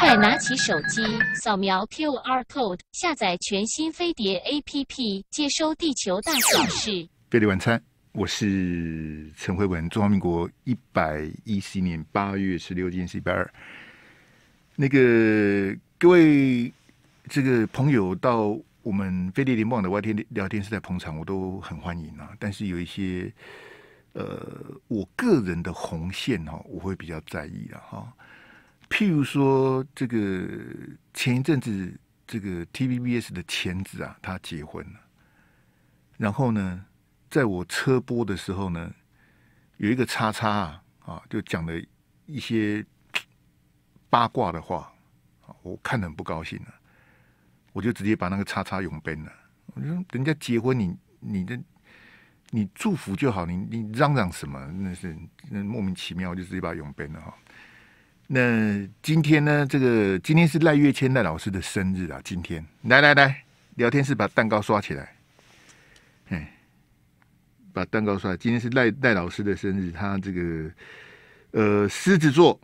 快拿起手机扫描 Q R code，下载全新飞碟 A P P，接收地球大小事。飞碟晚餐，我是陈慧文，中华民国一百一十年八月十六日，今天是一百二。那个各位这个朋友到我们飞碟联盟的外天聊天室来捧场，我都很欢迎啊。但是有一些呃，我个人的红线哈，我会比较在意的哈。譬如说，这个前一阵子，这个 TVBS 的前子啊，他结婚了。然后呢，在我车播的时候呢，有一个叉叉啊，啊，就讲了一些八卦的话，我看得很不高兴了，我就直接把那个叉叉永奔了。我说，人家结婚，你你的，你祝福就好，你你嚷嚷什么？那是那莫名其妙，就直接把永奔了哈。那今天呢？这个今天是赖月谦赖老师的生日啊！今天来来来，聊天室把蛋糕刷起来，哎，把蛋糕刷。今天是赖赖老师的生日，他这个呃狮子座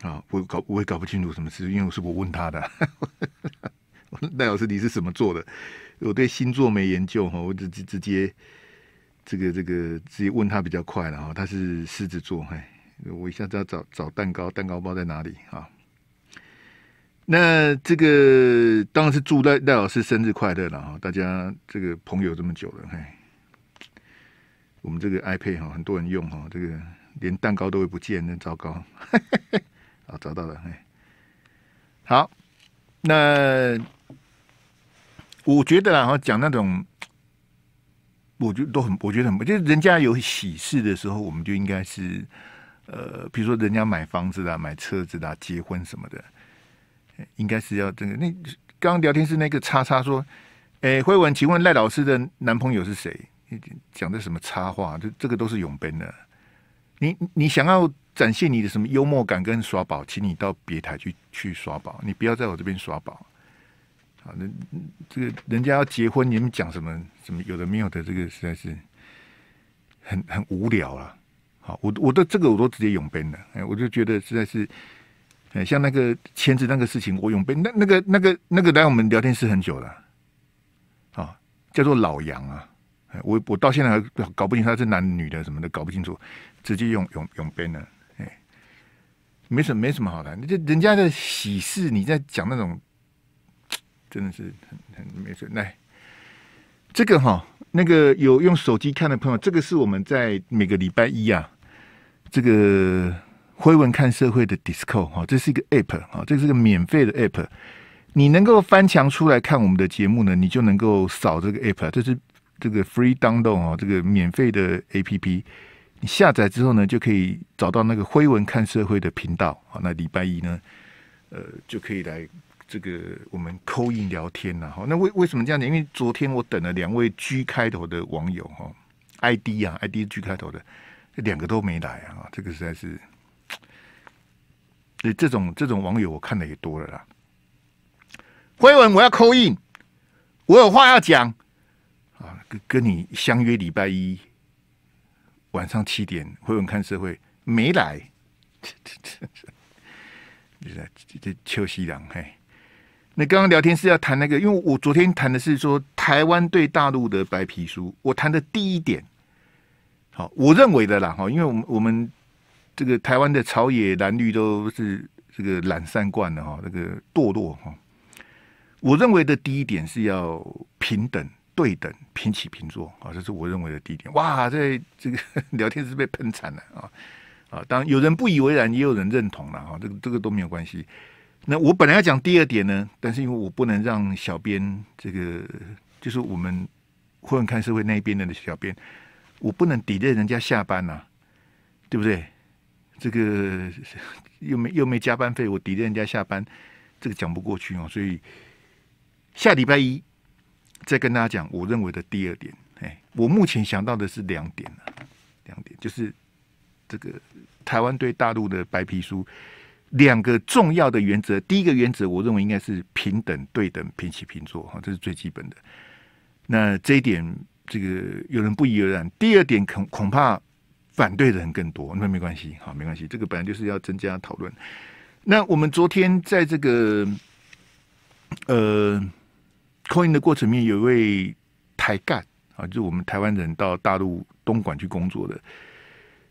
啊，我搞我也搞不清楚什么事，因为是我问他的。赖老师，你是什么座的？我对星座没研究哈，我直直直接这个这个直接问他比较快了哈。他是狮子座，哎。我一下子要找找蛋糕，蛋糕包在哪里啊？那这个当然是祝赖赖老师生日快乐了哈！大家这个朋友这么久了，嘿，我们这个 iPad 哈，很多人用哈，这个连蛋糕都会不见，那糟糕！啊，找到了，嘿，好，那我觉得然后讲那种，我觉得都很，我觉得很，就是人家有喜事的时候，我们就应该是。呃，比如说人家买房子啦、买车子啦、结婚什么的，应该是要这个。那刚刚聊天是那个叉叉说：“哎，慧文，请问赖老师的男朋友是谁？”讲的什么插话？这这个都是永奔的。你你想要展现你的什么幽默感跟耍宝，请你到别台去去耍宝，你不要在我这边耍宝。好，那这个人家要结婚，你们讲什么什么有的没有的，这个实在是很很无聊了。好，我我的这个我都直接永别了，哎，我就觉得实在是，哎，像那个签字那个事情，我永别，那那个那个那个来我们聊天室很久了，啊，叫做老杨啊，哎，我我到现在还搞不清他是男女的什么的，搞不清楚，直接用永永别了，哎，没什没什么好谈，这人家的喜事，你在讲那种，真的是很很没事，来，这个哈。那个有用手机看的朋友，这个是我们在每个礼拜一啊，这个《辉文看社会》的 d i s c o 哈，这是一个 App 啊，这是个免费的 App。你能够翻墙出来看我们的节目呢，你就能够扫这个 App，这是这个 Free Download 哦，这个免费的 APP。你下载之后呢，就可以找到那个《辉文看社会》的频道啊。那礼拜一呢，呃，就可以来。这个我们扣印聊天呐，哈，那为为什么这样呢？因为昨天我等了两位 G 开头的网友哈，ID 啊，ID 是 G 开头的，这两个都没来啊，这个实在是，对这种这种网友我看的也多了啦。辉文，我要扣印，我有话要讲，啊，跟跟你相约礼拜一晚上七点，辉文看社会没来，这这这这，这这邱熙良嘿。那刚刚聊天是要谈那个，因为我昨天谈的是说台湾对大陆的白皮书，我谈的第一点，好，我认为的啦，哈，因为我们我们这个台湾的朝野蓝绿都是这个懒散惯的哈，这个堕落哈，我认为的第一点是要平等对等平起平坐啊，这是我认为的第一点。哇，在这个 聊天是被喷惨了啊啊！当然有人不以为然，也有人认同了哈，这个这个都没有关系。那我本来要讲第二点呢，但是因为我不能让小编这个，就是我们《混看社会》那一边的小编，我不能抵赖人家下班呐，对不对？这个 又没又没加班费，我抵赖人家下班，这个讲不过去哦。所以下礼拜一再跟大家讲，我认为的第二点。哎，我目前想到的是两点两点就是这个台湾对大陆的白皮书。两个重要的原则，第一个原则，我认为应该是平等、对等、平起平坐，哈，这是最基本的。那这一点，这个有人不以为然。第二点，恐恐怕反对的人更多。那没关系，好，没关系，这个本来就是要增加讨论。那我们昨天在这个呃，空音的过程面，有一位台干，啊，就是我们台湾人到大陆东莞去工作的。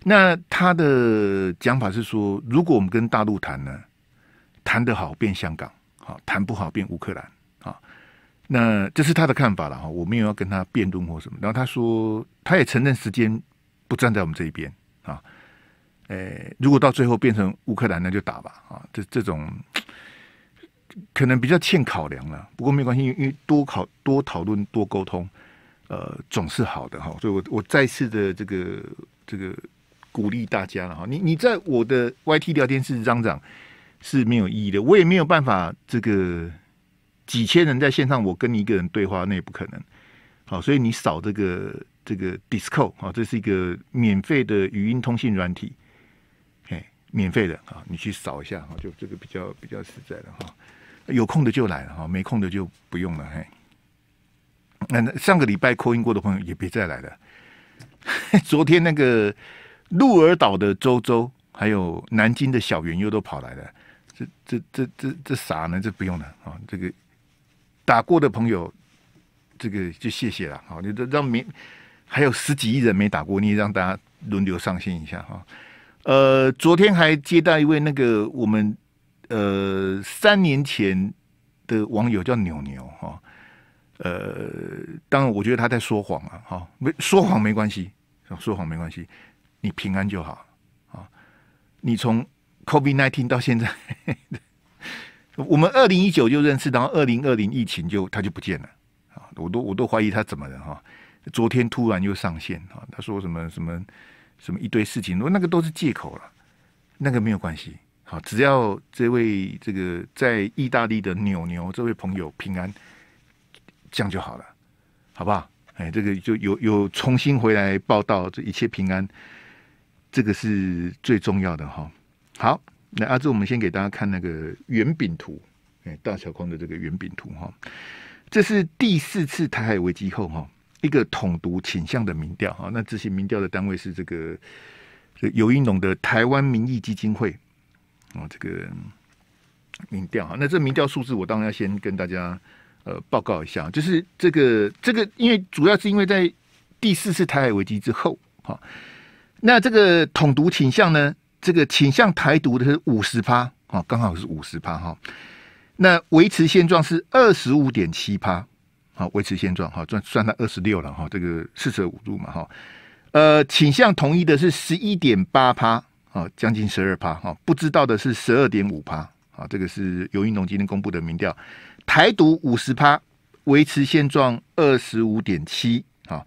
那他的讲法是说，如果我们跟大陆谈呢，谈得好变香港，好谈不好变乌克兰，啊，那这是他的看法了哈。我没有要跟他辩论或什么。然后他说，他也承认时间不站在我们这一边啊。呃，如果到最后变成乌克兰，那就打吧啊。这这种可能比较欠考量了。不过没关系，因为多考多讨论多沟通，呃，总是好的哈。所以我我再次的这个这个。鼓励大家了哈，你你在我的 Y T 聊天室张长是没有意义的，我也没有办法这个几千人在线上我跟你一个人对话那也不可能，好，所以你扫这个这个 d i s c o 啊，这是一个免费的语音通信软体，嘿，免费的啊，你去扫一下哈，就这个比较比较实在的哈，有空的就来哈，没空的就不用了嘿，那上个礼拜扣音过的朋友也别再来了，昨天那个。鹿儿岛的周周，还有南京的小圆又都跑来了，这这这这这啥呢？这不用了啊！这个打过的朋友，这个就谢谢了啊！你这让没还有十几亿人没打过，你让大家轮流上线一下哈。呃，昨天还接待一位那个我们呃三年前的网友叫牛牛哈。呃，当然我觉得他在说谎啊，哈，没说谎没关系，说谎没关系。你平安就好，啊！你从 COVID-19 到现在，我们二零一九就认识，然后二零二零疫情就他就不见了，啊！我都我都怀疑他怎么了哈！昨天突然又上线啊！他说什么什么什么一堆事情，那个都是借口了，那个没有关系。好，只要这位这个在意大利的纽牛这位朋友平安，这样就好了，好不好？哎，这个就有有重新回来报道，这一切平安。这个是最重要的哈。好，那阿志，我们先给大家看那个圆饼图，哎，大小框的这个圆饼图哈。这是第四次台海危机后哈一个统独倾向的民调哈。那执些民调的单位是这个游英龙的台湾民意基金会哦，这个民调哈。那这民调数字我当然要先跟大家呃报告一下，就是这个这个，因为主要是因为在第四次台海危机之后哈。那这个统独倾向呢？这个倾向台独的是五十趴，啊，刚好是五十趴哈。那维持现状是二十五点七趴，好，维持现状哈，算算到二十六了哈，这个四舍五入嘛哈。呃，倾向统一的是十一点八趴，啊，将近十二趴哈。不知道的是十二点五趴，啊，这个是尤云龙今天公布的民调，台独五十趴，维持现状二十五点七，啊，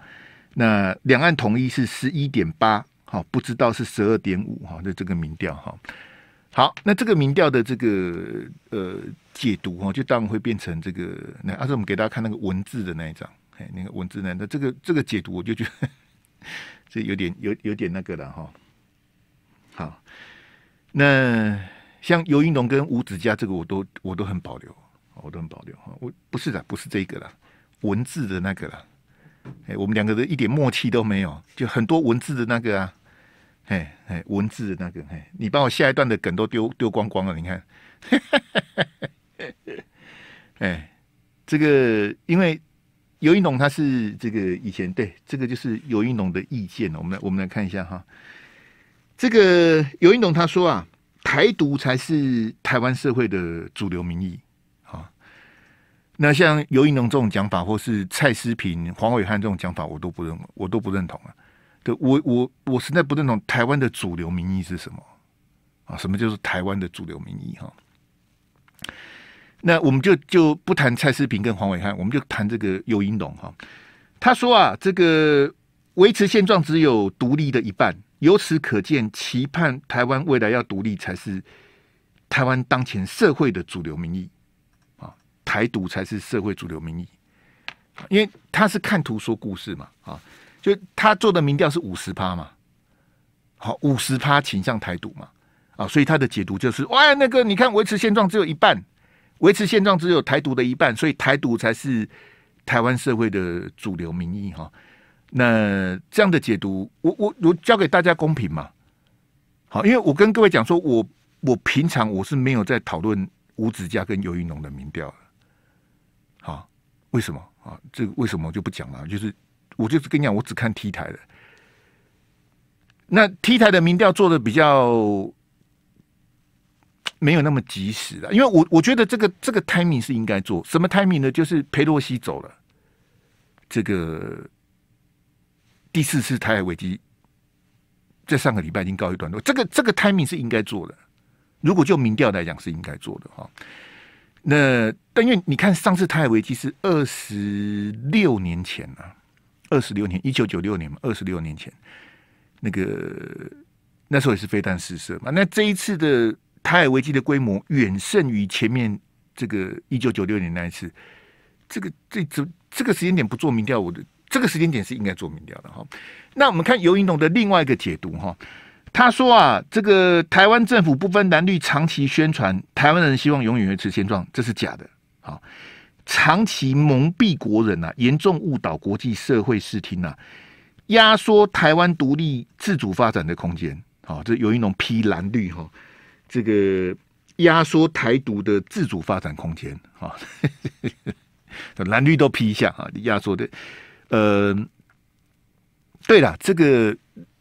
那两岸统一是十一点八。好，不知道是十二点五哈，那这个民调哈。好，那这个民调的这个呃解读哦，就当然会变成这个。那阿叔，我们给大家看那个文字的那一张，哎，那个文字呢？那这个这个解读，我就觉得这有点有有点那个了哈。好，那像尤云龙跟吴子嘉这个，我都我都很保留，我都很保留哈。我不是的，不是这个了，文字的那个了。哎，我们两个人一点默契都没有，就很多文字的那个啊。哎哎，文字的那个嘿，你把我下一段的梗都丢丢光光了，你看。哎，这个因为尤一农他是这个以前对这个就是尤一农的意见，我们来我们来看一下哈。这个尤一农他说啊，台独才是台湾社会的主流民意啊。那像尤一农这种讲法，或是蔡思平、黄伟汉这种讲法，我都不认，我都不认同啊。对我我我实在不认同台湾的主流民意是什么啊？什么就是台湾的主流民意哈？那我们就就不谈蔡思平跟黄伟汉，我们就谈这个尤英龙哈。他说啊，这个维持现状只有独立的一半，由此可见，期盼台湾未来要独立才是台湾当前社会的主流民意啊！台独才是社会主流民意，因为他是看图说故事嘛啊。就他做的民调是五十趴嘛，好，五十趴倾向台独嘛，啊，所以他的解读就是，哇，那个你看维持现状只有一半，维持现状只有台独的一半，所以台独才是台湾社会的主流民意哈。那这样的解读，我我我教给大家公平嘛，好，因为我跟各位讲说，我我平常我是没有在讨论吴指家跟尤玉农的民调好，为什么啊？这个为什么我就不讲了，就是。我就是跟你讲，我只看 T 台的。那 T 台的民调做的比较没有那么及时了，因为我我觉得这个这个 timing 是应该做什么 timing 呢？就是佩洛西走了，这个第四次台海危机在上个礼拜已经告一段落。这个这个 timing 是应该做的，如果就民调来讲是应该做的哈。那但愿你看上次台海危机是二十六年前了。二十六年，一九九六年嘛，二十六年前，那个那时候也是飞弹失射嘛。那这一次的台海危机的规模远胜于前面这个一九九六年那一次。这个这这这个时间点不做民调，我的这个时间点是应该做民调的哈。那我们看游云龙的另外一个解读哈，他说啊，这个台湾政府不分蓝绿长期宣传台湾人希望永远维持现状，这是假的，好。长期蒙蔽国人呐，严重误导国际社会视听呐，压缩台湾独立自主发展的空间。好，这有一种批蓝绿哈，这个压缩台独的自主发展空间哈，蓝绿都批一下啊，压缩的。呃，对了，这个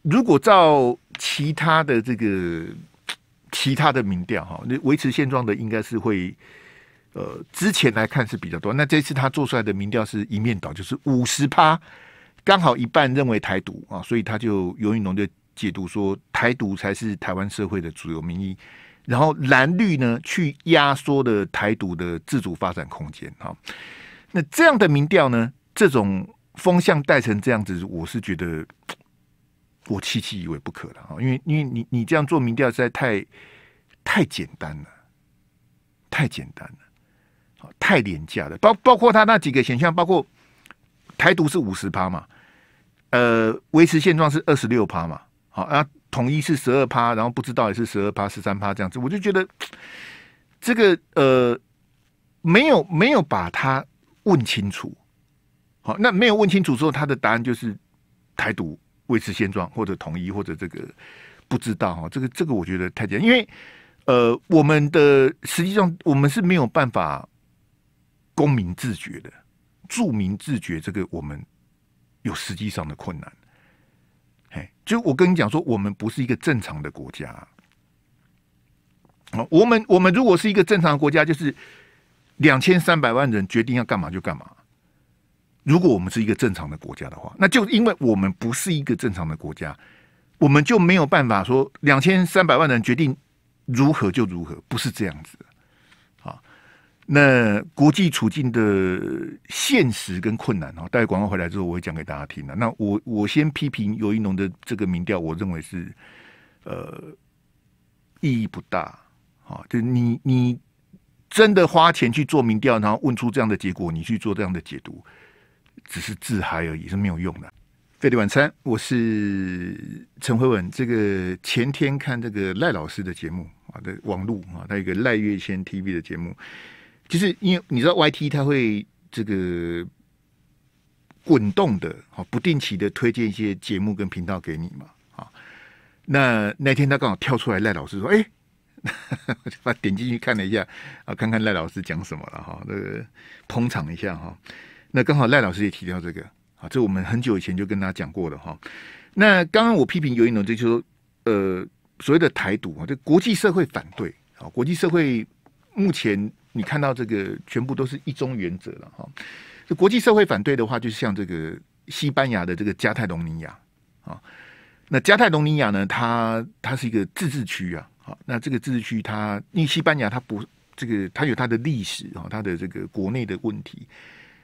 如果照其他的这个其他的民调哈，那维持现状的应该是会。呃，之前来看是比较多，那这次他做出来的民调是一面倒，就是五十趴，刚好一半认为台独啊，所以他就尤云龙就解读说，台独才是台湾社会的主流民意，然后蓝绿呢去压缩的台独的自主发展空间。哈，那这样的民调呢，这种风向带成这样子，我是觉得我弃弃以为不可了啊，因为因为你你这样做民调实在太太简单了，太简单了。太廉价了，包包括他那几个选项，包括台独是五十趴嘛，呃，维持现状是二十六趴嘛，好啊，统一是十二趴，然后不知道也是十二趴、十三趴这样子，我就觉得这个呃没有没有把他问清楚，好，那没有问清楚之后，他的答案就是台独、维持现状或者统一或者这个不知道哈，这个这个我觉得太简单，因为呃，我们的实际上我们是没有办法。公民自觉的，著民自觉，这个我们有实际上的困难。哎，就我跟你讲说，我们不是一个正常的国家。我们，我们如果是一个正常的国家，就是两千三百万人决定要干嘛就干嘛。如果我们是一个正常的国家的话，那就因为我们不是一个正常的国家，我们就没有办法说两千三百万人决定如何就如何，不是这样子。那国际处境的现实跟困难哦，待广告回来之后，我会讲给大家听的。那我我先批评尤一农的这个民调，我认为是呃意义不大啊。就你你真的花钱去做民调，然后问出这样的结果，你去做这样的解读，只是自嗨而已，是没有用的。费力晚餐，我是陈慧文。这个前天看这个赖老师的节目啊，的网路啊，他一个赖月仙 TV 的节目。就是因为你知道 Y T 它会这个滚动的，好不定期的推荐一些节目跟频道给你嘛，啊，那那天他刚好跳出来赖老师说，哎，我点进去看了一下啊，看看赖老师讲什么了哈，那个捧场一下哈。那刚好赖老师也提到这个，啊，这我们很久以前就跟他讲过的哈。那刚刚我批评尤一农就是说，呃，所谓的台独啊，这国际社会反对啊，国际社会目前。你看到这个全部都是一中原则了哈，这国际社会反对的话，就是像这个西班牙的这个加泰隆尼亚啊，那加泰隆尼亚呢，它它是一个自治区啊，好，那这个自治区它，因为西班牙它不这个它有它的历史啊，它的这个国内的问题，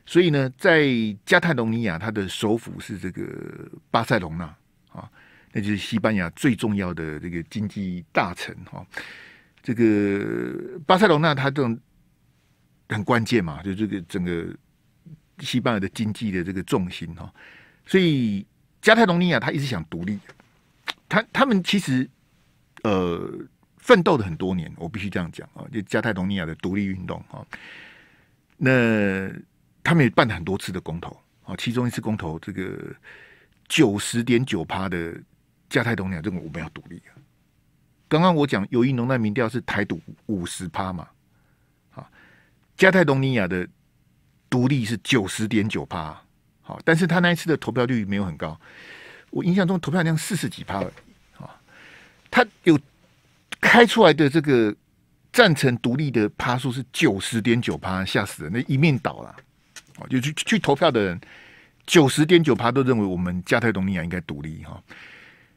所以呢，在加泰隆尼亚它的首府是这个巴塞隆那啊，那就是西班牙最重要的这个经济大城哈，这个巴塞隆那它这种。很关键嘛，就这个整个西班牙的经济的这个重心哈，所以加泰隆尼亚他一直想独立，他他们其实呃奋斗了很多年，我必须这样讲啊，就加泰隆尼亚的独立运动哈，那他们也办了很多次的公投啊，其中一次公投这个九十点九趴的加泰隆尼亚，这个我们要独立啊！刚刚我讲友谊农难民调是台独五十趴嘛。加泰东尼亚的独立是九十点九趴，好，但是他那一次的投票率没有很高，我印象中投票量四十几趴，啊，他有开出来的这个赞成独立的趴数是九十点九趴，吓死人，那一面倒了，哦，就去去投票的人九十点九趴都认为我们加泰东尼亚应该独立哈，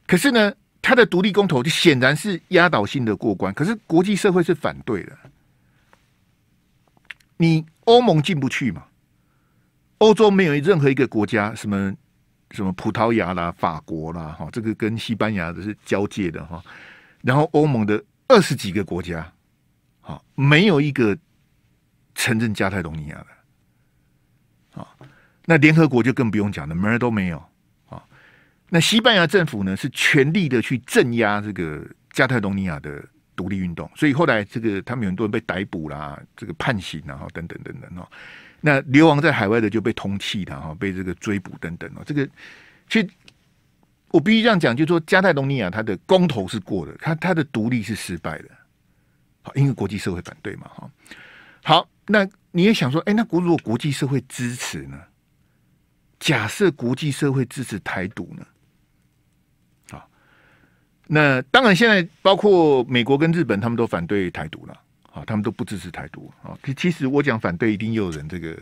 可是呢，他的独立公投就显然是压倒性的过关，可是国际社会是反对的。你欧盟进不去嘛？欧洲没有任何一个国家，什么什么葡萄牙啦、法国啦，哈，这个跟西班牙的是交界的哈。然后欧盟的二十几个国家，好，没有一个承认加泰隆尼亚的。哦，那联合国就更不用讲了，门儿都没有。哦。那西班牙政府呢，是全力的去镇压这个加泰隆尼亚的。独立运动，所以后来这个他们有很多人被逮捕啦，这个判刑然后等等等等哦，那流亡在海外的就被通缉的哈，被这个追捕等等哦，这个，其实我必须这样讲，就说加泰隆尼亚它的公投是过的，它它的独立是失败的，好，因为国际社会反对嘛哈。好，那你也想说，哎，那国如果国际社会支持呢？假设国际社会支持台独呢？那当然，现在包括美国跟日本，他们都反对台独了，啊，他们都不支持台独啊。其其实，我讲反对，一定有人这个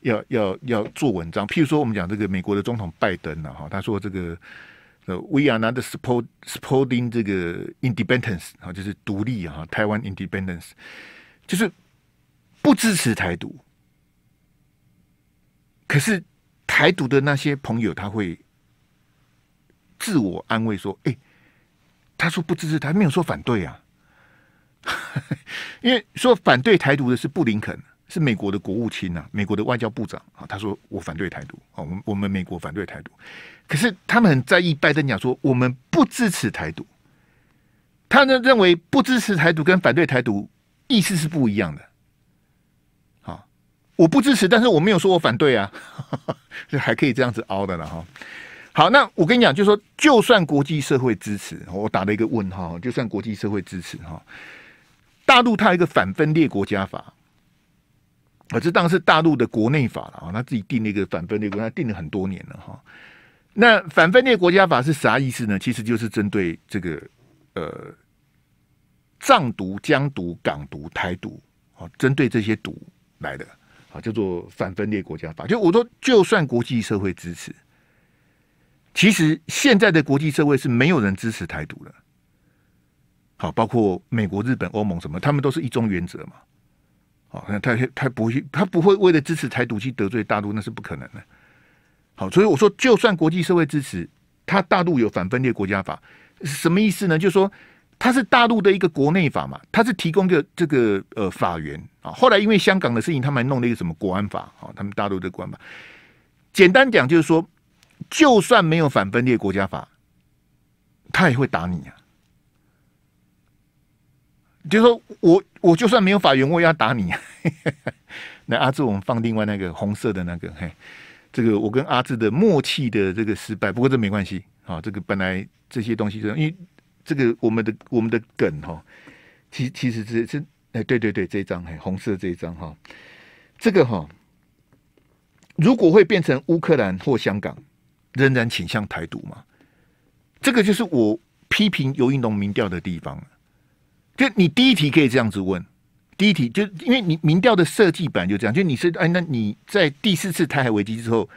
要要要做文章。譬如说，我们讲这个美国的总统拜登了，哈，他说这个呃，we are not s u p p o r t supporting 这个 independence 啊，就是独立啊，台湾 independence，就是不支持台独。可是台独的那些朋友，他会自我安慰说，哎。他说不支持，他没有说反对啊。因为说反对台独的是布林肯，是美国的国务卿啊，美国的外交部长啊。他说我反对台独啊，我们我们美国反对台独。可是他们很在意拜登讲说我们不支持台独，他呢认为不支持台独跟反对台独意思是不一样的。好，我不支持，但是我没有说我反对啊，就 还可以这样子凹的了哈。好，那我跟你讲，就说就算国际社会支持，我打了一个问号，就算国际社会支持哈，大陆它有一个反分裂国家法，我这当然是大陆的国内法了啊，他自己定那个反分裂国家定了很多年了哈。那反分裂国家法是啥意思呢？其实就是针对这个呃藏独、疆独、港独、台独啊，针对这些独来的啊，叫做反分裂国家法。就我说，就算国际社会支持。其实现在的国际社会是没有人支持台独的，好，包括美国、日本、欧盟什么，他们都是一中原则嘛。好，他他不会，他不会为了支持台独去得罪大陆，那是不可能的。好，所以我说，就算国际社会支持，他大陆有反分裂国家法，什么意思呢？就是说他是大陆的一个国内法嘛，他是提供个这个呃法源啊。后来因为香港的事情，他们还弄了一个什么国安法啊，他们大陆的国安法。简单讲，就是说。就算没有反分裂国家法，他也会打你呀。就是说我，我就算没有法院，我也要打你。那阿志，我们放另外那个红色的那个，嘿，这个我跟阿志的默契的这个失败，不过这没关系啊。这个本来这些东西，因为这个我们的我们的梗哈，其其实是是哎，对对对，这一张嘿，红色这一张哈，这个哈，如果会变成乌克兰或香港。仍然倾向台独嘛？这个就是我批评尤艺农民调的地方。就你第一题可以这样子问，第一题就因为你民调的设计版就这样，就你是哎，那你在第四次台海危机之后，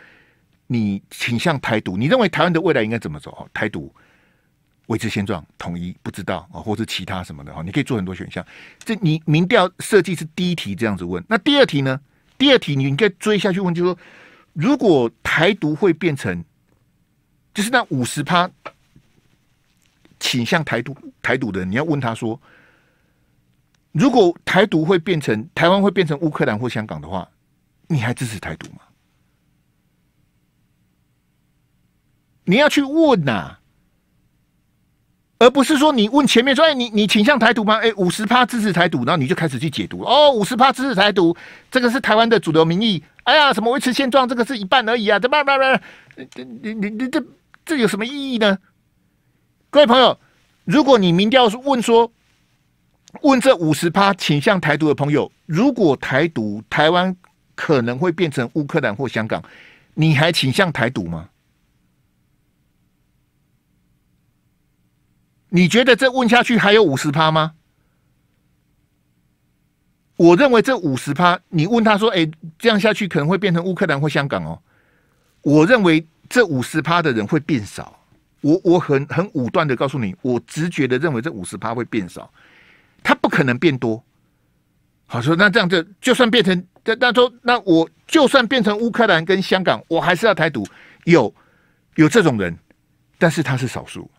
你倾向台独？你认为台湾的未来应该怎么走？台独维持现状、统一，不知道啊，或是其他什么的哈，你可以做很多选项。这你民调设计是第一题这样子问，那第二题呢？第二题你应该追下去问，就说如果台独会变成。就是那五十趴倾向台独台独的人，你要问他说：“如果台独会变成台湾会变成乌克兰或香港的话，你还支持台独吗？”你要去问呐，而不是说你问前面说：“哎，你你倾向台独吗？”哎，五十趴支持台独，然后你就开始去解读哦，五十趴支持台独，这个是台湾的主流民意。哎呀，什么维持现状，这个是一半而已啊？这慢慢慢慢，你你你你这？这有什么意义呢？各位朋友，如果你民调是问说，问这五十趴倾向台独的朋友，如果台独台湾可能会变成乌克兰或香港，你还倾向台独吗？你觉得这问下去还有五十趴吗？我认为这五十趴，你问他说，哎，这样下去可能会变成乌克兰或香港哦，我认为。这五十趴的人会变少，我我很很武断的告诉你，我直觉的认为这五十趴会变少，他不可能变多。好说，那这样子就算变成这，那都那我就算变成乌克兰跟香港，我还是要台独，有有这种人，但是他是少数，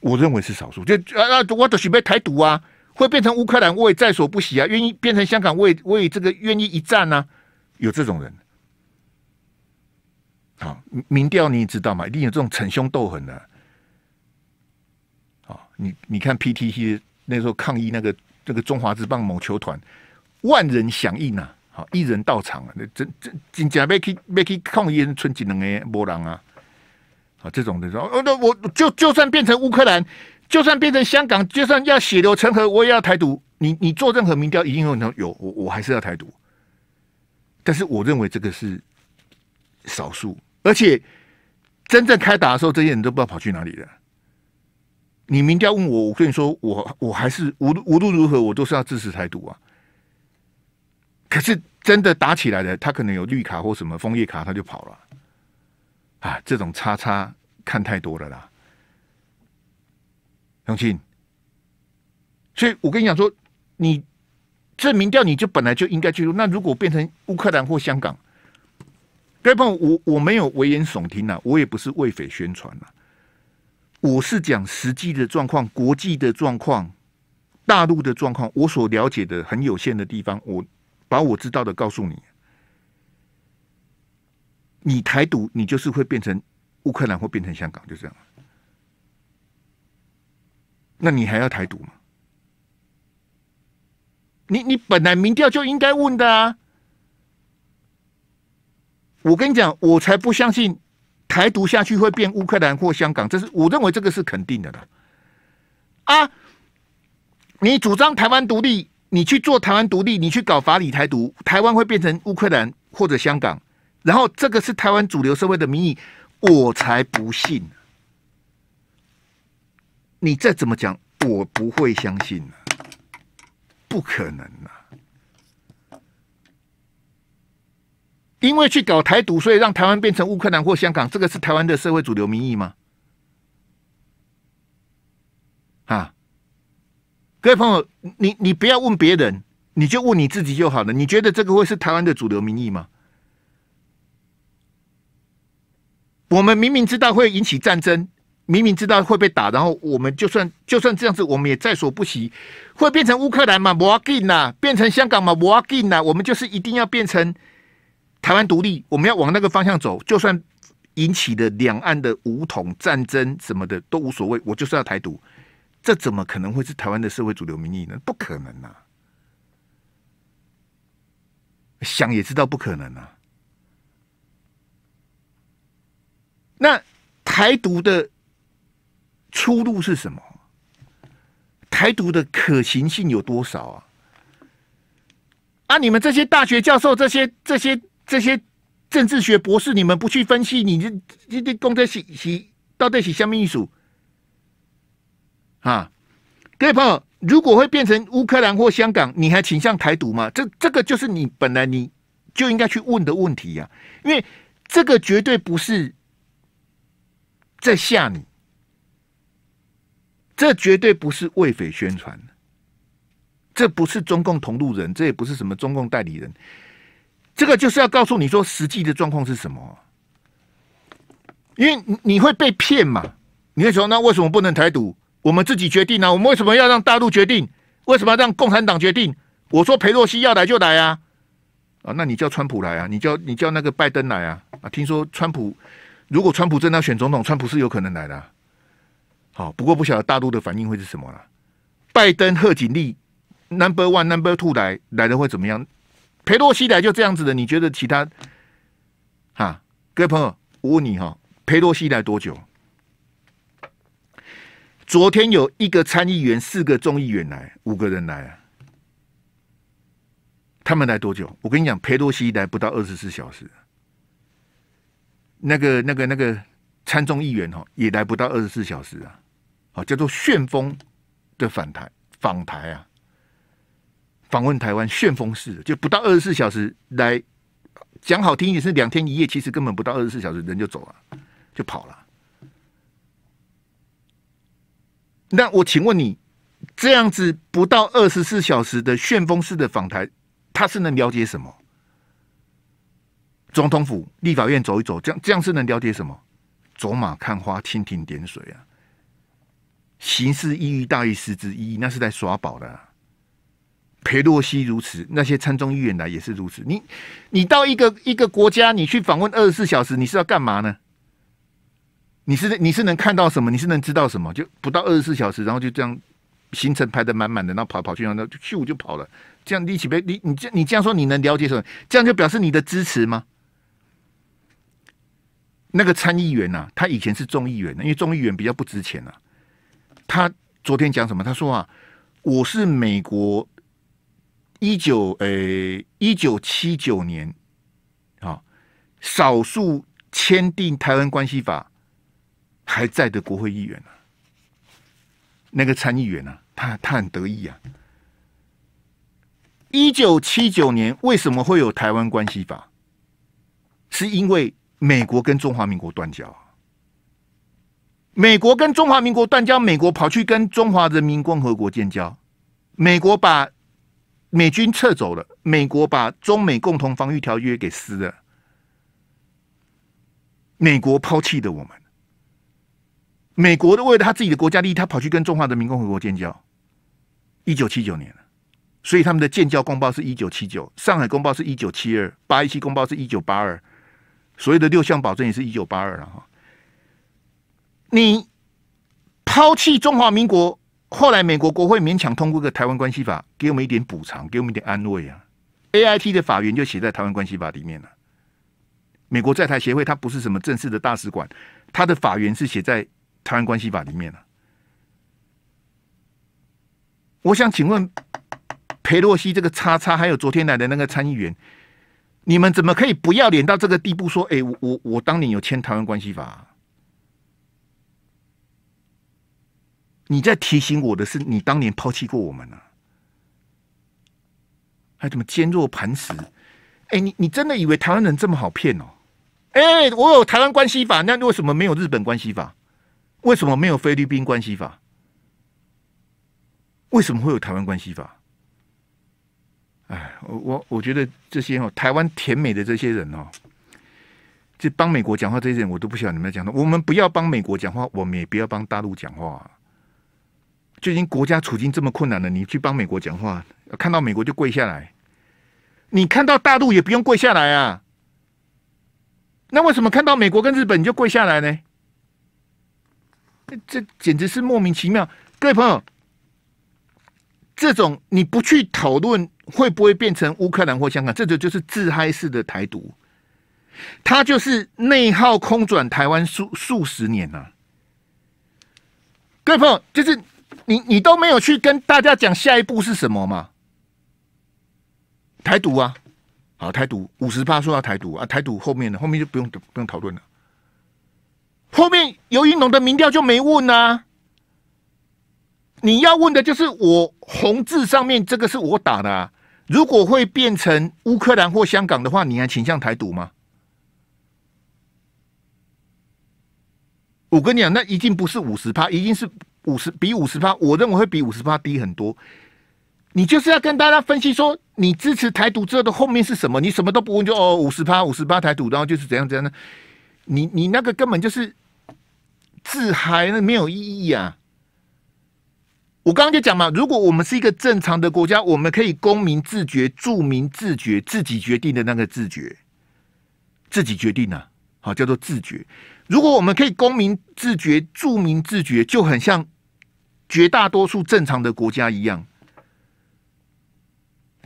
我认为是少数。就啊啊，我都准备台独啊，会变成乌克兰我也在所不惜啊，愿意变成香港为为这个愿意一战啊。有这种人。民民调你知道吗？一定有这种逞凶斗狠的。好，你你看 PTC 那时候抗议那个那个中华之棒某球团万人响应啊，好一人到场啊，那这这金甲贝克贝克抗议春节能的波浪啊，啊，这种的说，候，那我就就算变成乌克兰，就算变成香港，就算要血流成河，我也要台独。你你做任何民调，一定有有我我还是要台独。但是我认为这个是少数。而且，真正开打的时候，这些人都不知道跑去哪里了。你民调问我，我跟你说，我我还是无无论如何，我都是要支持台独啊。可是真的打起来了，他可能有绿卡或什么枫叶卡，他就跑了。啊，这种叉叉看太多了啦，永庆。所以我跟你讲说，你这民调你就本来就应该进入。那如果变成乌克兰或香港？该帮我，我没有危言耸听啊，我也不是为匪宣传啊，我是讲实际的状况、国际的状况、大陆的状况，我所了解的很有限的地方，我把我知道的告诉你。你台独，你就是会变成乌克兰，或变成香港，就这样。那你还要台独吗？你你本来民调就应该问的啊。我跟你讲，我才不相信台独下去会变乌克兰或香港，这是我认为这个是肯定的了。啊，你主张台湾独立，你去做台湾独立，你去搞法理台独，台湾会变成乌克兰或者香港，然后这个是台湾主流社会的民意，我才不信。你再怎么讲，我不会相信，不可能呐。因为去搞台独，所以让台湾变成乌克兰或香港，这个是台湾的社会主流民意吗？啊，各位朋友，你你不要问别人，你就问你自己就好了。你觉得这个会是台湾的主流民意吗？我们明明知道会引起战争，明明知道会被打，然后我们就算就算这样子，我们也在所不惜。会变成乌克兰嘛？阿解呐！变成香港嘛？阿解呐！我们就是一定要变成。台湾独立，我们要往那个方向走，就算引起的两岸的武统战争什么的都无所谓，我就是要台独，这怎么可能会是台湾的社会主流民意呢？不可能呐，想也知道不可能啊。那台独的出路是什么？台独的可行性有多少啊？啊，你们这些大学教授，这些这些。这些政治学博士，你们不去分析，你这你这供在起起到底起下面一数啊，各位朋友，如果会变成乌克兰或香港，你还倾向台独吗？这这个就是你本来你就应该去问的问题呀，因为这个绝对不是在吓你，这绝对不是为匪宣传这不是中共同路人，这也不是什么中共代理人。这个就是要告诉你说实际的状况是什么，因为你会被骗嘛？你会说那为什么不能台独？我们自己决定啊！我们为什么要让大陆决定？为什么要让共产党决定？我说裴洛西要来就来啊！啊，那你叫川普来啊？你叫你叫那个拜登来啊？啊，听说川普如果川普真的要选总统，川普是有可能来的。好，不过不晓得大陆的反应会是什么了。拜登、贺锦丽、Number One、Number Two 来来的会怎么样？裴洛西来就这样子的，你觉得其他？哈，各位朋友，我问你哈，裴洛西来多久？昨天有一个参议员，四个众议员来，五个人来，他们来多久？我跟你讲，裴洛西来不到二十四小时，那个、那个、那个参众议员哈，也来不到二十四小时啊。哦，叫做旋风的反台访台啊。访问台湾，旋风式就不到二十四小时来讲，好听也是两天一夜，其实根本不到二十四小时，人就走了，就跑了。那我请问你，这样子不到二十四小时的旋风式的访台，他是能了解什么？总统府、立法院走一走，这样这样是能了解什么？走马看花、蜻蜓点水啊，形式一义大于质之一，那是在耍宝的。裴洛西如此，那些参众议员来也是如此。你，你到一个一个国家，你去访问二十四小时，你是要干嘛呢？你是你是能看到什么？你是能知道什么？就不到二十四小时，然后就这样行程排的满满的，然后跑跑去，然后就咻就跑了。这样你岂不你你你这样说，你能了解什么？这样就表示你的支持吗？那个参议员呐，他以前是众议员，因为众议员比较不值钱啊。他昨天讲什么？他说啊，我是美国。一九诶，一九七九年，好，少数签订台湾关系法还在的国会议员啊，那个参议员啊，他他很得意啊。一九七九年为什么会有台湾关系法？是因为美国跟中华民国断交，美国跟中华民国断交，美国跑去跟中华人民共和国建交，美国把。美军撤走了，美国把中美共同防御条约给撕了，美国抛弃的我们，美国的为了他自己的国家利益，他跑去跟中华人民共和国建交，一九七九年所以他们的建交公报是一九七九，上海公报是一九七二，八一七公报是一九八二，所谓的六项保证也是一九八二了哈，你抛弃中华民国。后来，美国国会勉强通过一个台湾关系法，给我们一点补偿，给我们一点安慰啊。A I T 的法源就写在台湾关系法里面了。美国在台协会它不是什么正式的大使馆，它的法源是写在台湾关系法里面了。我想请问，裴洛西这个叉叉，还有昨天来的那个参议员，你们怎么可以不要脸到这个地步？说，哎，我我我当年有签台湾关系法。你在提醒我的是，你当年抛弃过我们呢？还怎么坚若磐石？哎，你你真的以为台湾人这么好骗哦？哎，我有台湾关系法，那为什么没有日本关系法？为什么没有菲律宾关系法？为什么会有台湾关系法？哎，我我我觉得这些哦，台湾甜美的这些人哦，就帮美国讲话这些人，我都不晓得你们讲的。我们不要帮美国讲话，我们也不要帮大陆讲话。最近国家处境这么困难了，你去帮美国讲话，看到美国就跪下来，你看到大陆也不用跪下来啊。那为什么看到美国跟日本你就跪下来呢？这简直是莫名其妙。各位朋友，这种你不去讨论会不会变成乌克兰或香港，这个就是自嗨式的台独，他就是内耗空转台湾数数十年呐。各位朋友，就是。你你都没有去跟大家讲下一步是什么吗？台独啊，好，台独五十趴说要台独啊，台独后面呢，后面就不用不用讨论了。后面尤一龙的民调就没问啊。你要问的就是我红字上面这个是我打的。啊，如果会变成乌克兰或香港的话，你还倾向台独吗？我跟你讲，那一定不是五十趴，一定是。五十比五十八，我认为会比五十八低很多。你就是要跟大家分析说，你支持台独之后的后面是什么？你什么都不问就哦，五十八，五十八台独，然后就是怎样怎样呢？你你那个根本就是自嗨，那没有意义啊！我刚刚就讲嘛，如果我们是一个正常的国家，我们可以公民自觉、著名自觉、自己决定的那个自觉，自己决定呢，好叫做自觉。如果我们可以公民自觉、著名自觉，就很像。绝大多数正常的国家一样，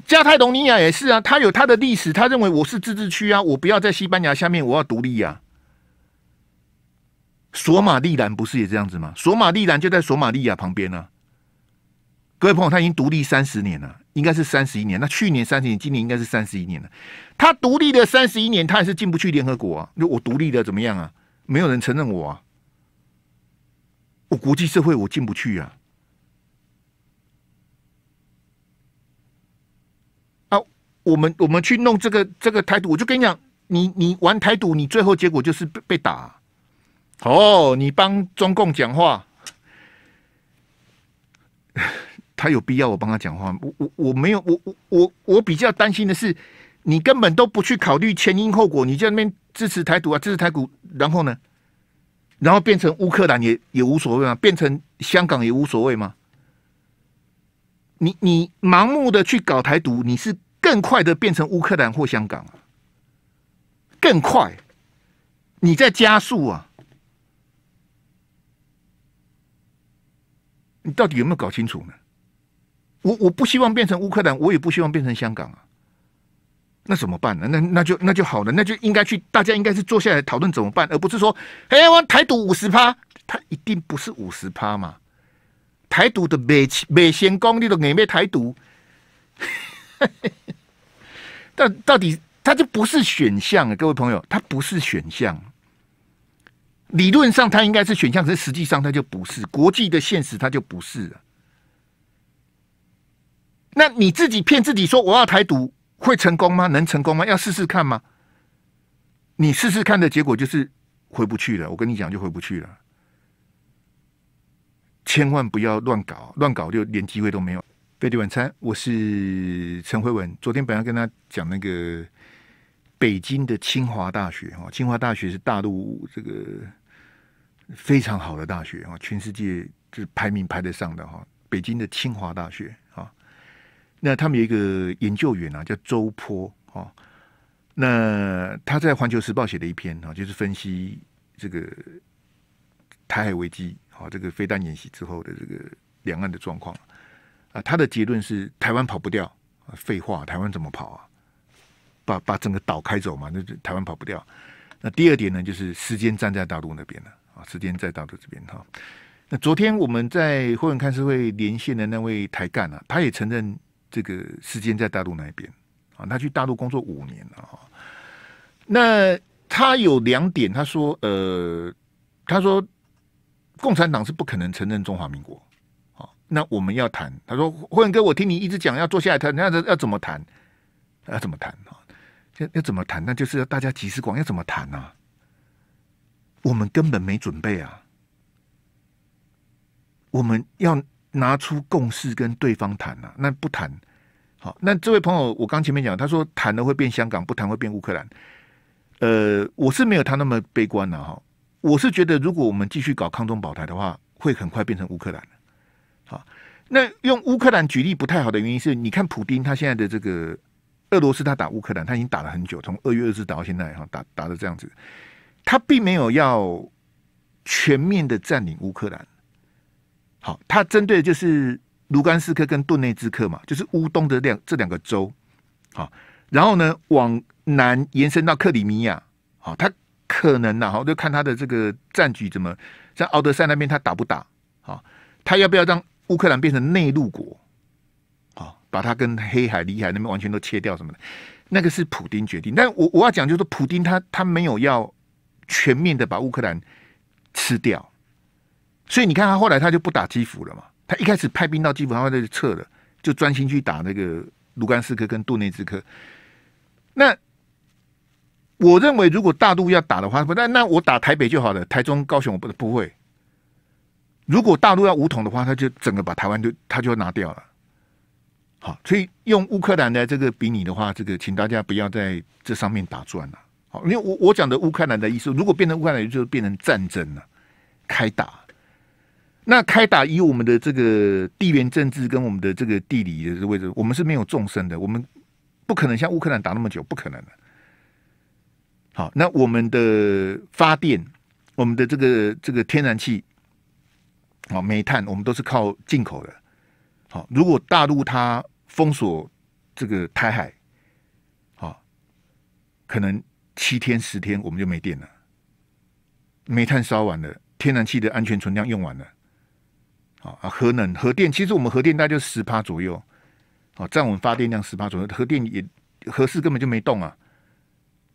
加泰隆尼亚也是啊，他有他的历史，他认为我是自治区啊，我不要在西班牙下面，我要独立呀。索马利兰不是也这样子吗？索马利兰就在索马利亚旁边啊。各位朋友，他已经独立三十年了，应该是三十一年。那去年三十年，今年应该是三十一年了。他独立的三十一年，他也是进不去联合国啊。那我独立的怎么样啊？没有人承认我啊。我国际社会我进不去呀！啊，我们我们去弄这个这个台独，我就跟你讲，你你玩台独，你最后结果就是被被打。哦，你帮中共讲话，他有必要我帮他讲话我我我没有，我我我我比较担心的是，你根本都不去考虑前因后果，你在那边支持台独啊，支持台独，然后呢？然后变成乌克兰也也无所谓啊，变成香港也无所谓吗？你你盲目的去搞台独，你是更快的变成乌克兰或香港啊？更快，你在加速啊！你到底有没有搞清楚呢？我我不希望变成乌克兰，我也不希望变成香港啊。那怎么办呢？那那就那就好了，那就应该去大家应该是坐下来讨论怎么办，而不是说，哎，我台独五十趴，他一定不是五十趴嘛？台独的美美贤公，你都没没台独，但到底他就不是选项啊，各位朋友，他不是选项。理论上他应该是选项，可是实际上他就不是，国际的现实他就不是那你自己骗自己说我要台独。会成功吗？能成功吗？要试试看吗？你试试看的结果就是回不去了。我跟你讲，就回不去了。千万不要乱搞，乱搞就连机会都没有。贝蒂晚餐，我是陈慧文。昨天本来跟他讲那个北京的清华大学，哈，清华大学是大陆这个非常好的大学，哈，全世界是排名排得上的，哈。北京的清华大学，哈。那他们有一个研究员啊，叫周坡哦。那他在《环球时报》写的一篇啊，就是分析这个台海危机啊，这个飞弹演习之后的这个两岸的状况啊。他的结论是台湾跑不掉废话，台湾怎么跑啊？把把整个岛开走嘛，那台湾跑不掉。那第二点呢，就是时间站在大陆那边了啊，时间在大陆这边哈。那昨天我们在会文看事会连线的那位台干啊，他也承认。这个时间在大陆那一边，啊，他去大陆工作五年了哈。那他有两点，他说，呃，他说共产党是不可能承认中华民国，那我们要谈。他说，辉文哥，我听你一直讲要坐下来谈，那要怎么谈？要怎么谈啊？要要怎么谈？那就是要大家集思广，要怎么谈呢？我们根本没准备啊，我们要。拿出共识跟对方谈呐，那不谈好？那这位朋友，我刚前面讲，他说谈了会变香港，不谈会变乌克兰。呃，我是没有他那么悲观的哈。我是觉得，如果我们继续搞抗中保台的话，会很快变成乌克兰。好，那用乌克兰举例不太好的原因是你看普丁他现在的这个俄罗斯，他打乌克兰，他已经打了很久，从二月二日打到现在哈，打打的这样子，他并没有要全面的占领乌克兰。好，他针对的就是卢甘斯克跟顿内兹克嘛，就是乌东的两这两个州，好，然后呢往南延伸到克里米亚，好，他可能呐，好，就看他的这个战局怎么，在奥德赛那边他打不打，好，他要不要让乌克兰变成内陆国，好，把他跟黑海、里海那边完全都切掉什么的，那个是普丁决定，但我我要讲就是普丁他他没有要全面的把乌克兰吃掉。所以你看，他后来他就不打基辅了嘛。他一开始派兵到基辅，他后在就撤了，就专心去打那个卢甘斯克跟顿内兹克。那我认为，如果大陆要打的话，那那我打台北就好了，台中、高雄我不不会。如果大陆要武统的话，他就整个把台湾就他就拿掉了。好，所以用乌克兰的这个比拟的话，这个请大家不要在这上面打转了。好，因为我我讲的乌克兰的意思，如果变成乌克兰，就变成战争了，开打。那开打以我们的这个地缘政治跟我们的这个地理的位置，我们是没有纵深的，我们不可能像乌克兰打那么久，不可能的。好，那我们的发电，我们的这个这个天然气，好煤炭，我们都是靠进口的。好，如果大陆它封锁这个台海，好，可能七天十天我们就没电了，煤炭烧完了，天然气的安全存量用完了。啊核能、核电，其实我们核电大概就十趴左右，占我们发电量十趴左右，核电也核四根本就没动啊。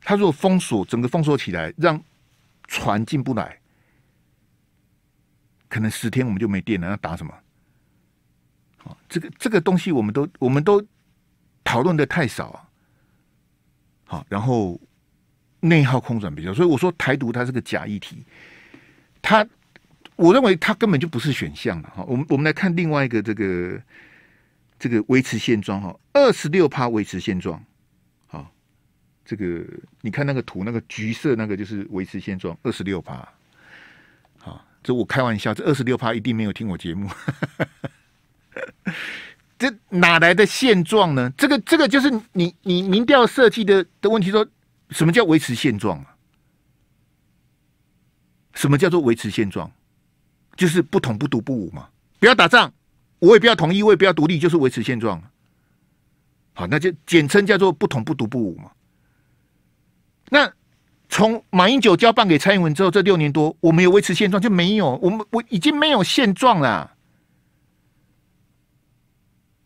它如果封锁，整个封锁起来，让船进不来，可能十天我们就没电了。那打什么？好，这个这个东西我们都我们都讨论的太少啊。好，然后内耗空转比较，所以我说台独它是个假议题，它。我认为它根本就不是选项了哈。我们我们来看另外一个这个这个维持现状哈，二十六趴维持现状，好，这个你看那个图，那个橘色那个就是维持现状，二十六趴，好，这我开玩笑，这二十六趴一定没有听我节目，这哪来的现状呢？这个这个就是你你民调设计的的问题，说什么叫维持现状啊？什么叫做维持现状？就是不统不独不武嘛，不要打仗，我也不要统一，我也不要独立，就是维持现状。好，那就简称叫做不统不独不武嘛。那从马英九交棒给蔡英文之后，这六年多，我没有维持现状，就没有，我们我已经没有现状了。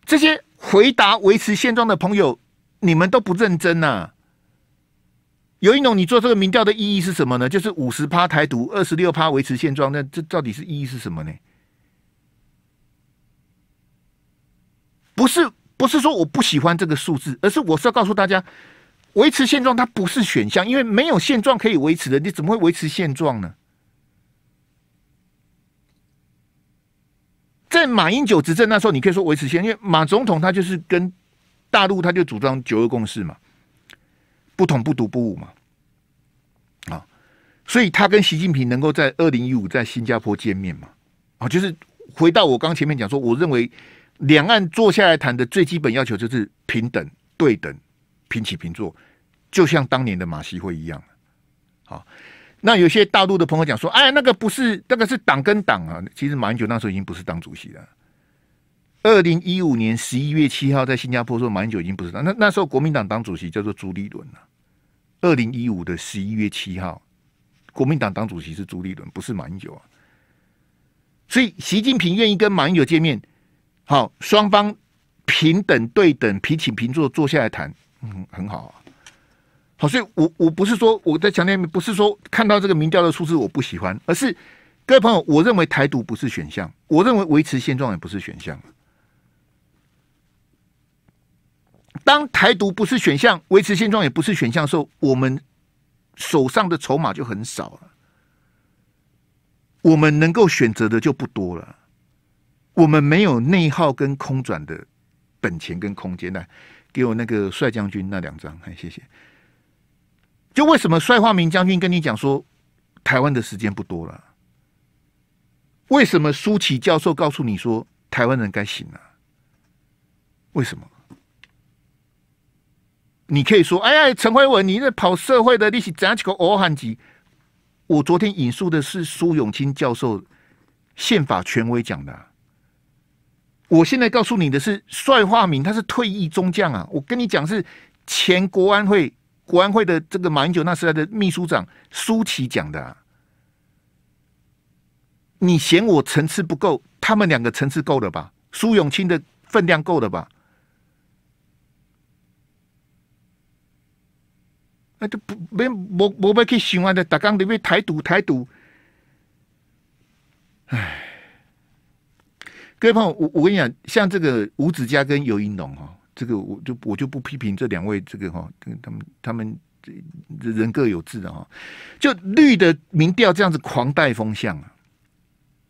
这些回答维持现状的朋友，你们都不认真呐。尤一农，你做这个民调的意义是什么呢？就是五十趴台独，二十六趴维持现状。那这到底是意义是什么呢？不是，不是说我不喜欢这个数字，而是我是要告诉大家，维持现状它不是选项，因为没有现状可以维持的，你怎么会维持现状呢？在马英九执政那时候，你可以说维持现因为马总统他就是跟大陆，他就主张九二共识嘛。不统不独不武嘛，啊，所以他跟习近平能够在二零一五在新加坡见面嘛，啊，就是回到我刚前面讲说，我认为两岸坐下来谈的最基本要求就是平等、对等、平起平坐，就像当年的马锡会一样。好，那有些大陆的朋友讲说，哎，那个不是那个是党跟党啊，其实马英九那时候已经不是当主席了。二零一五年十一月七号在新加坡说马英九已经不是那那时候国民党党主席叫做朱立伦了。二零一五的十一月七号，国民党党主席是朱立伦，不是马英九啊。所以习近平愿意跟马英九见面，好，双方平等对等，平起平坐坐下来谈，嗯，很好啊。好，所以，我我不是说我在强调，不是说看到这个民调的数字我不喜欢，而是各位朋友，我认为台独不是选项，我认为维持现状也不是选项。当台独不是选项，维持现状也不是选项的时候，我们手上的筹码就很少了。我们能够选择的就不多了。我们没有内耗跟空转的本钱跟空间呢。给我那个帅将军那两张，还谢谢。就为什么帅化明将军跟你讲说台湾的时间不多了？为什么舒淇教授告诉你说台湾人该醒了？为什么？你可以说：“哎呀，陈辉文，你那跑社会的历史怎几个俄汉级？”我昨天引述的是苏永清教授宪法权威讲的。我现在告诉你的是帅化民，他是退役中将啊。我跟你讲是前国安会国安会的这个马英九那时代的秘书长苏琪讲的。你嫌我层次不够？他们两个层次够了吧？苏永清的分量够了吧？就不没无无不要去想啊！的台港里面台独台独，唉，各位朋友，我我跟你讲，像这个吴子佳跟尤英龙哈，这个我就我就不批评这两位，这个哈，跟他们他们这人各有志的哈。就绿的民调这样子狂带风向啊，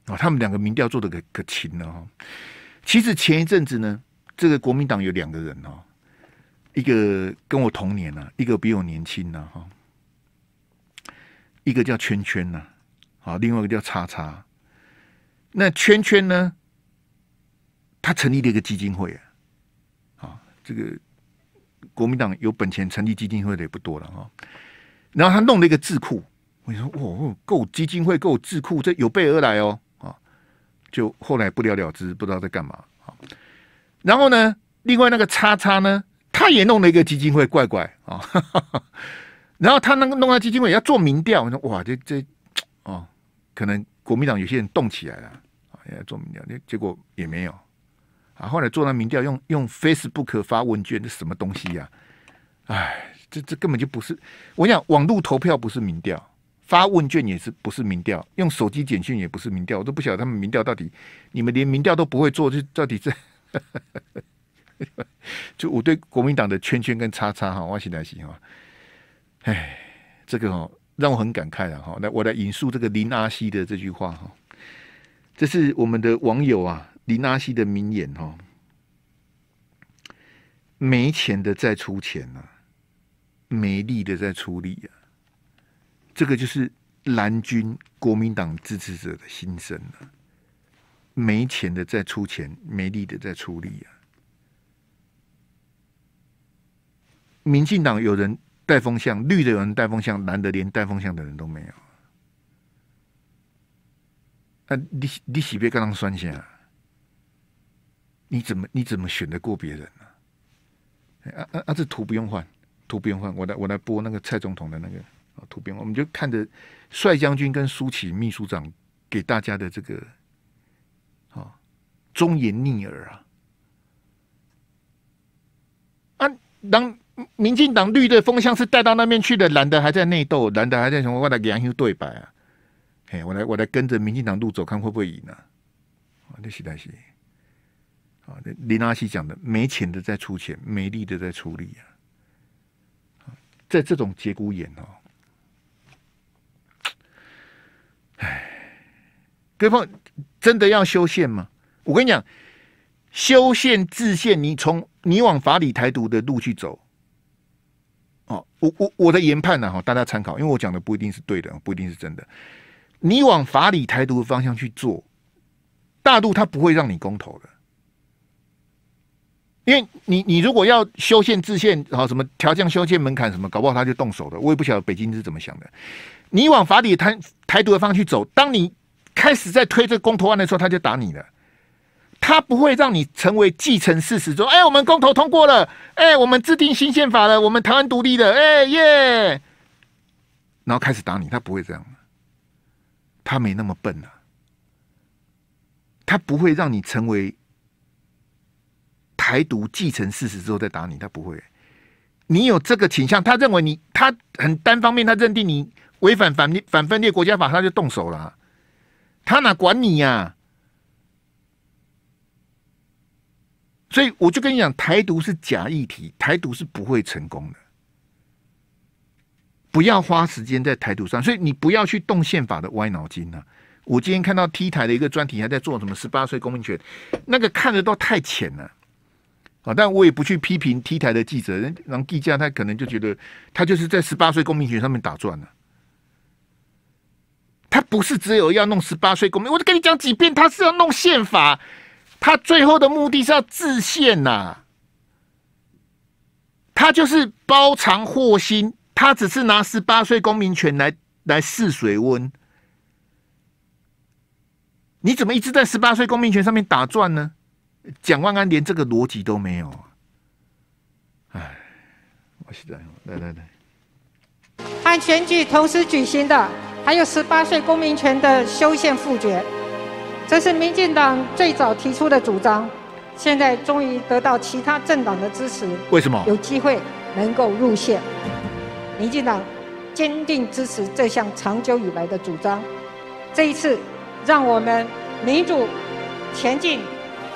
哦，他们两个民调做的可可勤了哈。其实前一阵子呢，这个国民党有两个人哈。一个跟我同年啊，一个比我年轻呢，哈，一个叫圈圈呐，好，另外一个叫叉叉。那圈圈呢，他成立了一个基金会啊，啊，这个国民党有本钱成立基金会的也不多了哈。然后他弄了一个智库，我说哇，够基金会够智库，这有备而来哦啊。就后来不了了之，不知道在干嘛。啊。然后呢，另外那个叉叉呢？他也弄了一个基金会，怪怪啊，然后他那个弄了基金会也要做民调，我说哇，这这，哦，可能国民党有些人动起来了啊，也要做民调，结果也没有啊。后来做那民调，用用 Facebook 发问卷，这什么东西呀？哎，这这根本就不是。我讲网络投票不是民调，发问卷也是不是民调，用手机简讯也不是民调，我都不晓得他们民调到底。你们连民调都不会做，这到底这？就我对国民党的圈圈跟叉叉哈，我现在行哈，哎，这个哦让我很感慨了哈。来，我来引述这个林阿西的这句话哈，这是我们的网友啊林阿西的名言哈，没钱的在出钱啊，没力的在出力啊，这个就是蓝军国民党支持者的心声了，没钱的在出钱，没力的在出力啊。民进党有人带风向，绿的有人带风向，蓝的连带风向的人都没有。啊，你你洗别刚刚酸性啊？你怎么你怎么选得过别人啊？啊啊啊！这图不用换，图不用换，我来我来播那个蔡总统的那个啊图片，我们就看着帅将军跟苏启秘书长给大家的这个啊忠言逆耳啊，啊当。民进党绿的风向是带到那边去的，蓝的还在内斗，蓝的还在什么我来给洋妞对白啊？嘿，我来我来跟着民进党路走，看会不会赢呢？啊，那西达西，啊，林达西讲的，没钱的在出钱，没力的在出力啊！在这种节骨眼哦，哎，对方真的要修宪吗？我跟你讲，修宪制宪，你从你往法理台独的路去走。哦，我我我的研判呢，哈，大家参考，因为我讲的不一定是对的，不一定是真的。你往法理台独的方向去做，大陆他不会让你公投的，因为你你如果要修宪制宪，然后什么调降修宪门槛什么，搞不好他就动手了。我也不晓得北京是怎么想的。你往法理台台独的方向去走，当你开始在推这公投案的时候，他就打你了。他不会让你成为继承事实说，后，哎，我们公投通过了，哎，我们制定新宪法了，我们台湾独立了，哎耶！然后开始打你，他不会这样他没那么笨啊，他不会让你成为台独继承事实之后再打你，他不会。你有这个倾向，他认为你，他很单方面，他认定你违反反反分裂国家法，他就动手了，他哪管你呀？所以我就跟你讲，台独是假议题，台独是不会成功的。不要花时间在台独上，所以你不要去动宪法的歪脑筋了。我今天看到 T 台的一个专题还在做什么十八岁公民权，那个看的都太浅了。啊！但我也不去批评 T 台的记者，然后记者他可能就觉得他就是在十八岁公民权上面打转了。他不是只有要弄十八岁公民，我就跟你讲几遍，他是要弄宪法。他最后的目的是要自限呐，他就是包藏祸心，他只是拿十八岁公民权来来试水温。你怎么一直在十八岁公民权上面打转呢？蒋万安连这个逻辑都没有。哎，我这样，来来来，按选举同时举行的还有十八岁公民权的修宪复决。这是民进党最早提出的主张，现在终于得到其他政党的支持，为什么有机会能够入线？民进党坚定支持这项长久以来的主张，这一次让我们民主前进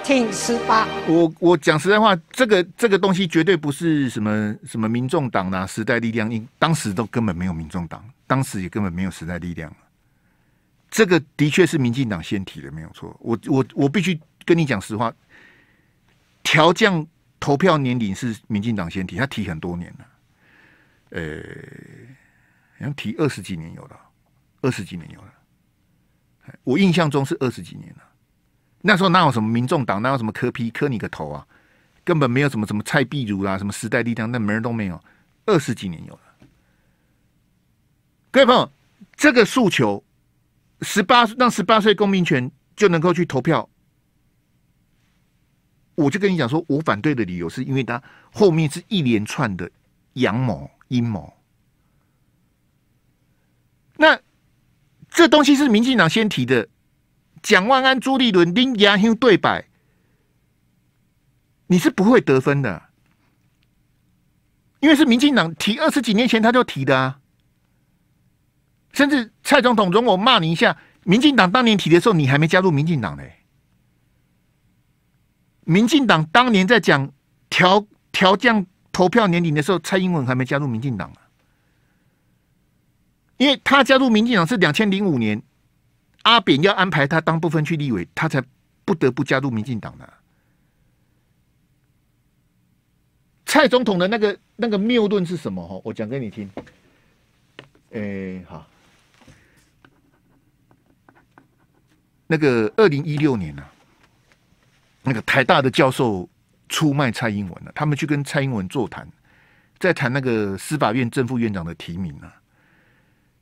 挺十八。我我讲实在话，这个这个东西绝对不是什么什么民众党啊，时代力量，因当时都根本没有民众党，当时也根本没有时代力量。这个的确是民进党先提的，没有错。我我我必须跟你讲实话，调降投票年龄是民进党先提，他提很多年了。呃，好像提二十几年有了，二十几年有了。我印象中是二十几年了。那时候哪有什么民众党，哪有什么磕皮磕你个头啊？根本没有什么什么蔡壁如啦，什么时代力量，那门人都没有。二十几年有了，各位朋友，这个诉求。十八让十八岁公民权就能够去投票，我就跟你讲说，我反对的理由是因为他后面是一连串的阳谋阴谋。那这东西是民进党先提的，蒋万安、朱立伦、林家兴对白，你是不会得分的，因为是民进党提，二十几年前他就提的啊，甚至。蔡总统容我骂你一下。民进党当年提的时候，你还没加入民进党呢。民进党当年在讲调调降投票年龄的时候，蔡英文还没加入民进党啊。因为他加入民进党是两千零五年，阿扁要安排他当部分区立委，他才不得不加入民进党的。蔡总统的那个那个谬论是什么？哈，我讲给你听。哎，好。那个二零一六年呢，那个台大的教授出卖蔡英文了，他们去跟蔡英文座谈，在谈那个司法院正副院长的提名啊。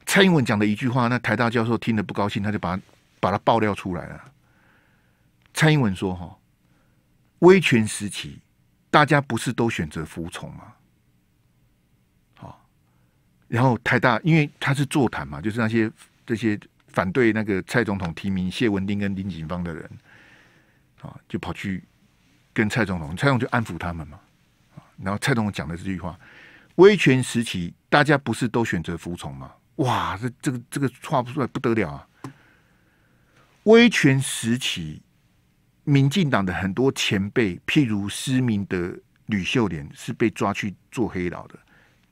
蔡英文讲的一句话，那台大教授听得不高兴，他就把把他爆料出来了。蔡英文说：“哈，威权时期，大家不是都选择服从吗？”好，然后台大因为他是座谈嘛，就是那些这些。反对那个蔡总统提名谢文丁跟林锦芳的人，啊，就跑去跟蔡总统，蔡总统就安抚他们嘛，啊，然后蔡总统讲的这句话：威权时期，大家不是都选择服从吗？哇，这这个这个话不出来不得了啊！威权时期，民进党的很多前辈，譬如失明的吕秀莲，是被抓去做黑导的，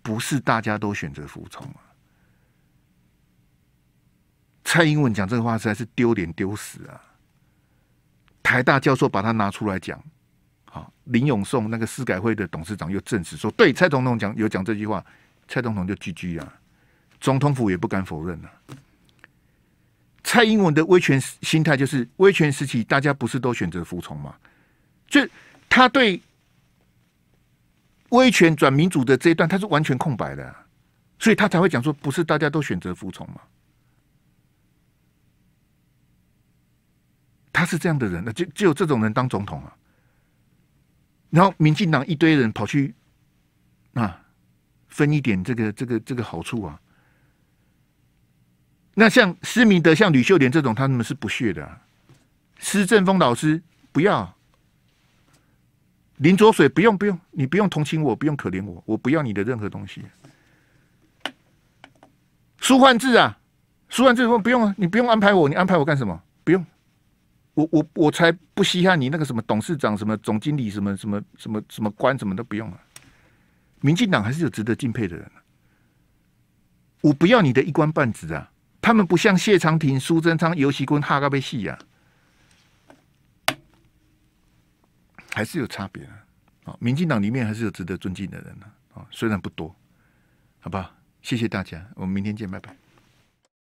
不是大家都选择服从啊。蔡英文讲这个话实在是丢脸丢死啊！台大教授把他拿出来讲，好，林永颂那个司改会的董事长又证实说，对蔡总统讲有讲这句话，蔡总统就拒拒啊，总统府也不敢否认啊。蔡英文的威权心态就是威权时期，大家不是都选择服从吗？就他对威权转民主的这一段，他是完全空白的，所以他才会讲说，不是大家都选择服从吗？他是这样的人，那就只有这种人当总统啊。然后民进党一堆人跑去啊，分一点这个、这个、这个好处啊。那像施明德、像吕秀莲这种，他们是不屑的。施正峰老师不要，林卓水不用不用，你不用同情我，不用可怜我，我不要你的任何东西。舒焕志啊，舒焕志说不用啊，你不用安排我，你安排我干什么？不用。我我我才不稀罕你那个什么董事长、什么总经理、什么什么什么什么官，什么都不用啊！民进党还是有值得敬佩的人，我不要你的一官半职啊！他们不像谢长廷、苏贞昌、尤其坤，哈嘎贝戏呀，还是有差别啊！啊，民进党里面还是有值得尊敬的人呢，啊，虽然不多，好吧，谢谢大家，我们明天见，拜拜。